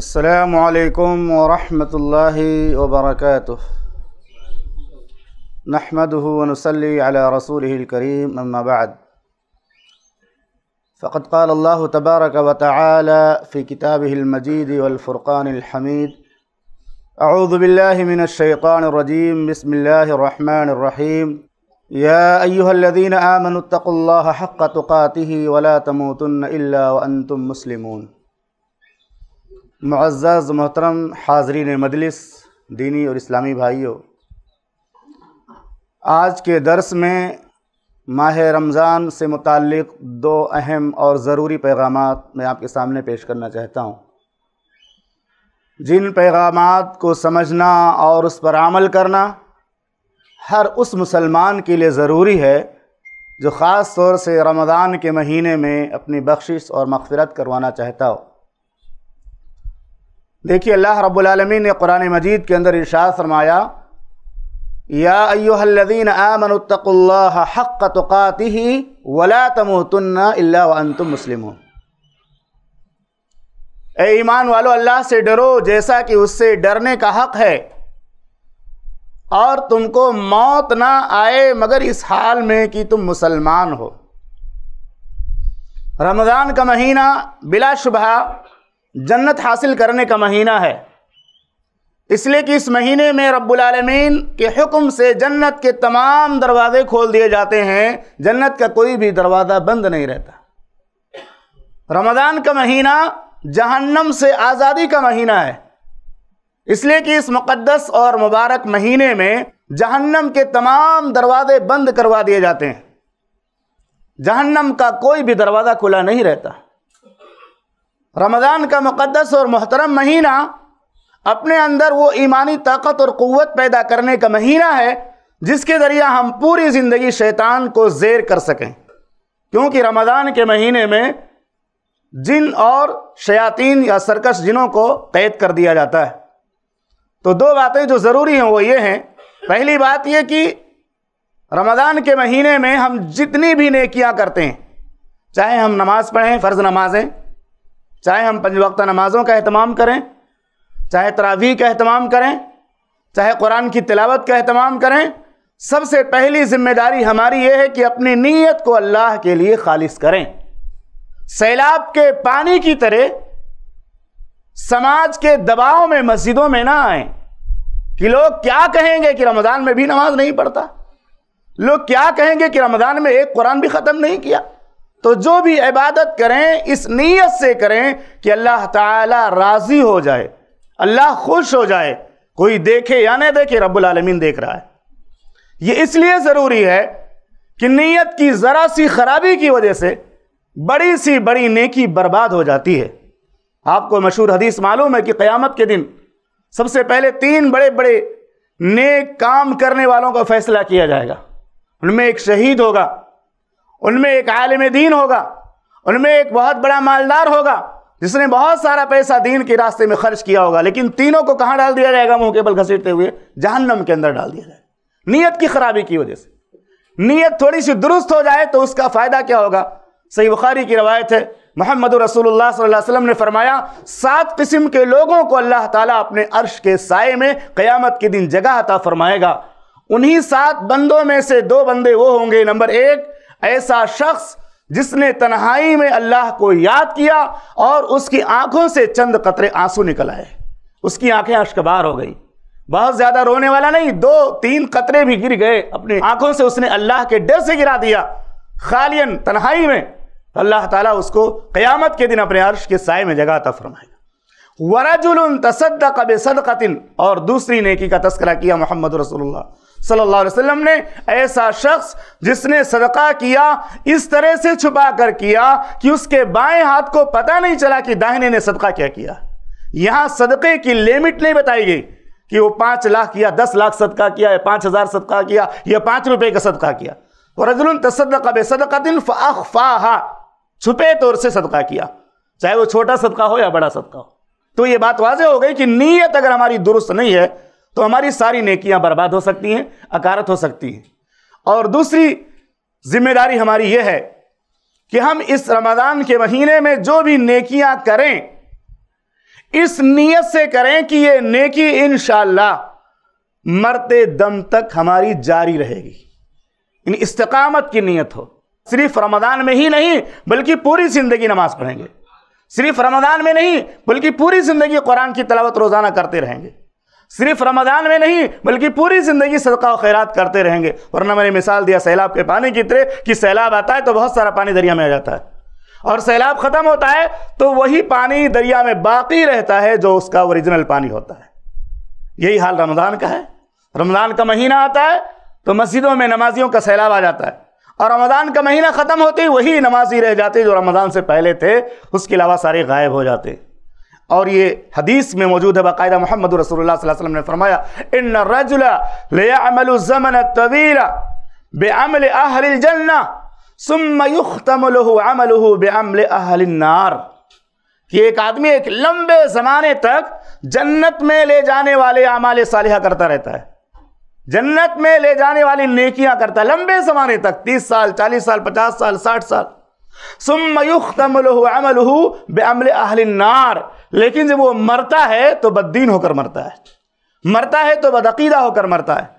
السلام عليكم ورحمة الله وبركاته نحمده ونصلي على رسوله الكريم أما بعد فقد قال الله تبارك وتعالى في كتابه المجيد والفرقان الحميد أعوذ بالله من الشيطان الرجيم بسم الله الرحمن الرحيم يا أيها الذين آمنوا اتقوا الله حق تقاته ولا تموتن إلا وأنتم مسلمون मुआज़ मोहतरम हाजरीन मजलिस दीनी और इस्लामी भाइयों आज के दर्स में माह रमज़ान से मुतक़ दो अहम और ज़रूरी पैगाम मैं आपके सामने पेश करना चाहता हूँ जिन पैगाम को समझना और उस पर अमल करना हर उस मुसलमान के लिए ज़रूरी है जो ख़ास तौर से रमज़ान के महीने में अपनी बख्शिश और मगफ़रत करवाना चाहता हो देखिए अल्लाह रब्लमी ने कुरान मजीद के अंदर इर्शाद फरमाया या अयोहल्लिन आमनतल्ला हक़ तुक़ाती वला तमतन्ना वनतम मुस्लिम ए ईमान वालो अल्लाह से डरो जैसा कि उससे डरने का हक़ है और तुमको मौत ना आए मगर इस हाल में कि तुम मुसलमान हो रमज़ान का महीना बिला शुबा जन्नत हासिल करने का महीना है इसलिए कि इस महीने में रब्बुलमीन के हुक्म से जन्नत के तमाम दरवाज़े खोल दिए जाते हैं जन्नत का कोई भी दरवाज़ा बंद नहीं रहता रमज़ान का महीना जहन्नम से आज़ादी का महीना है इसलिए कि इस मुक़दस और मुबारक महीने में जहन्नम के तमाम दरवाज़े बंद करवा दिए जाते हैं जहन्नम का कोई भी दरवाज़ा खुला नहीं रहता रमज़ान का मुक़दस और मोहतरम महीना अपने अंदर वो ईमानी ताकत और क़वत पैदा करने का महीना है जिसके ज़रिए हम पूरी ज़िंदगी शैतान को जेर कर सकें क्योंकि रमज़ान के महीने में जिन और शयातीन या सरकश जिनों को कैद कर दिया जाता है तो दो बातें जो ज़रूरी हैं वो ये हैं पहली बात ये कि रमज़ान के महीने में हम जितनी भी नेकियां करते हैं चाहे हम नमाज़ पढ़ें फ़र्ज़ नमाज़ें चाहे हम पंज वक्त नमाज़ों का अहतमाम करें चाहे तरावी का अहतमाम करें चाहे कुरान की तिलावत का अहतमाम करें सबसे पहली जिम्मेदारी हमारी ये है कि अपनी नीयत को अल्लाह के लिए खालिश करें सैलाब के पानी की तरह समाज के दबाव में मस्जिदों में ना आए कि लोग क्या कहेंगे कि रमज़ान में भी नमाज नहीं पढ़ता लोग क्या कहेंगे कि रमज़ान में एक कुरान भी ख़त्म नहीं किया तो जो भी इबादत करें इस नीयत से करें कि अल्लाह ताला राज़ी हो जाए अल्लाह खुश हो जाए कोई देखे या ना देखे रब्बुल आलमीन देख रहा है ये इसलिए ज़रूरी है कि नीयत की ज़रा सी खराबी की वजह से बड़ी सी बड़ी नेकी बर्बाद हो जाती है आपको मशहूर हदीस मालूम है कि क़यामत के दिन सबसे पहले तीन बड़े बड़े नेक काम करने वालों का फ़ैसला किया जाएगा उनमें एक शहीद होगा उनमें एक आलिम दीन होगा उनमें एक बहुत बड़ा मालदार होगा जिसने बहुत सारा पैसा दीन के रास्ते में खर्च किया होगा लेकिन तीनों को कहाँ डाल दिया जाएगा मुंह के बल घसीटते हुए जहन्नम के अंदर डाल दिया जाएगा नीयत की खराबी की वजह से नीयत थोड़ी सी दुरुस्त हो जाए तो उसका फ़ायदा क्या होगा सही बुखारी की रवायत है मोहम्मद रसूलुल्लाह सल्लल्लाहु अलैहि वसल्लम ने फरमाया सात किस्म के लोगों को अल्लाह ताला अपने अर्श के साय में क़यामत के दिन जगह अता फरमाएगा उन्हीं सात बंदों में से दो बंदे वो होंगे नंबर एक ऐसा शख्स जिसने तन्हाई में अल्लाह को याद किया और उसकी आंखों से चंद कतरे आंसू निकल आए उसकी आंखें अशकबार हो गई बहुत ज़्यादा रोने वाला नहीं दो तीन कतरे भी गिर गए अपनी आंखों से उसने अल्लाह के डर से गिरा दिया खालियन तन्हाई में तो अल्लाह ताला उसको क़यामत के दिन अपने अर्श के साय में जगह फरमाएगा वराजुल तसद कब सदकिन और दूसरी नेकी का तस्करा किया मोहम्मद रसोल्ला सल्लल्लाहु अलैहि वसल्लम ने ऐसा शख्स जिसने सदका किया इस तरह से छुपा कर किया कि उसके बाएं हाथ को पता नहीं चला कि दाहिने ने सदका क्या किया यहां सदक़े की लिमिट नहीं बताई गई कि वो पांच लाख या दस लाख सदका किया या पांच हज़ार सदका किया या पांच रुपए का सदका किया और रजुल तसदका बेसदकातिन फ़ाहा छुपे तौर से सदका किया चाहे वो छोटा सदका हो या बड़ा सदका हो तो ये बात वाजह हो गई कि नीयत अगर हमारी दुरुस्त नहीं है तो हमारी सारी नेकियां बर्बाद हो सकती हैं अकारत हो सकती हैं और दूसरी जिम्मेदारी हमारी ये है कि हम इस रमज़ान के महीने में जो भी नेकियां करें इस नीयत से करें कि ये नेकी इन मरते दम तक हमारी जारी रहेगी इन इस्तकामत की नीयत हो सिर्फ रमज़ान में ही नहीं बल्कि पूरी ज़िंदगी नमाज़ पढ़ेंगे सिर्फ रमज़ान में नहीं बल्कि पूरी ज़िंदगी कुरान की तलावत रोज़ाना करते रहेंगे सिर्फ रमदान में नहीं बल्कि पूरी ज़िंदगी सदका और खैरात करते रहेंगे वरना मैंने मिसाल दिया सैलाब के पानी की तरह कि सैलाब आता है तो बहुत सारा पानी दरिया में आ जाता है और सैलाब ख़त्म होता है तो वही पानी दरिया में बाकी रहता है जो उसका ओरिजिनल पानी होता है यही हाल रमज़ान का है रमज़ान का महीना आता है तो मस्जिदों में नमाजियों का सैलाब आ जाता है और रमज़ान का महीना ख़त्म होते ही वही नमाजी रह जाते जो रमज़ान से पहले थे उसके अलावा सारे गायब हो जाते और ये हदीस में मौजूद है बाकायदा मोहम्मद ने फरमाया बेअमल अहल जन्ना बेअमल अहल नार कि एक आदमी एक लंबे ज़माने तक जन्नत में ले जाने वाले आमाल सालिहा करता रहता है जन्नत में ले जाने वाली नेकियां करता है लंबे ज़माने तक तीस साल चालीस साल पचास साल साठ साल नार लेकिन जब वो मरता है तो बददीन होकर मरता है मरता है तो बदअीदा होकर मरता है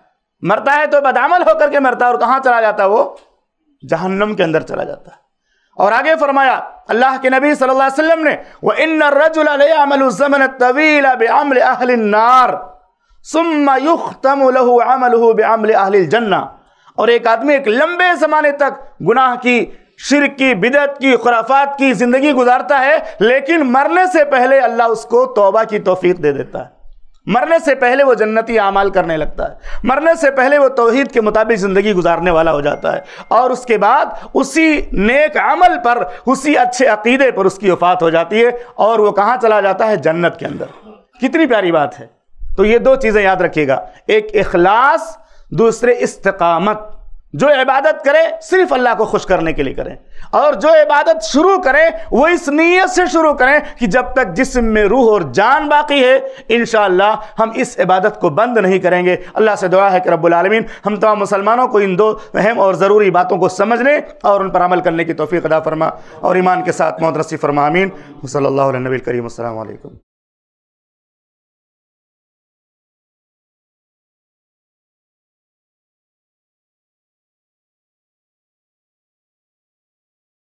मरता है तो बदामल होकर के मरता है और कहाँ चला जाता है वो जहन्नम के अंदर चला जाता है और आगे फरमाया अल्लाह के नबी सल्लल्लाहु अलैहि वसल्लम ने वह इन रजुलमन तवील बमल अहलनार सुम्मा युख्तम लहू अमल बमल अहल जन्ना और एक आदमी एक लंबे ज़माने तक गुनाह की शिर की बिदत की खुराफात की ज़िंदगी गुजारता है लेकिन मरने से पहले अल्लाह उसको तोबा की तोफ़ीक दे देता है मरने से पहले वो जन्नती आमाल करने लगता है मरने से पहले वो तोहहीद के मुताबिक ज़िंदगी गुजारने वाला हो जाता है और उसके बाद उसी नेक अमल पर उसी अच्छे अकीदे पर उसकी वफात हो जाती है और वो कहाँ चला जाता है जन्नत के अंदर कितनी प्यारी बात है तो ये दो चीज़ें याद रखिएगा एक अखलास दूसरे इस्तकामत जो इबादत करे सिर्फ अल्लाह को खुश करने के लिए करें और जो इबादत शुरू करें वो इस नीयत से शुरू करें कि जब तक जिसम में रूह और जान बाकी है इन हम इस इबादत को बंद नहीं करेंगे अल्लाह से दुआ है कि रबालमीन हम तमाम मुसलमानों को इन दो अहम और ज़रूरी बातों को समझने और उन पर अमल करने की तोफ़ी अदा फरमा और ईमान के साथ रसी फरमा अमीन वसल नबी करीम अल्लाम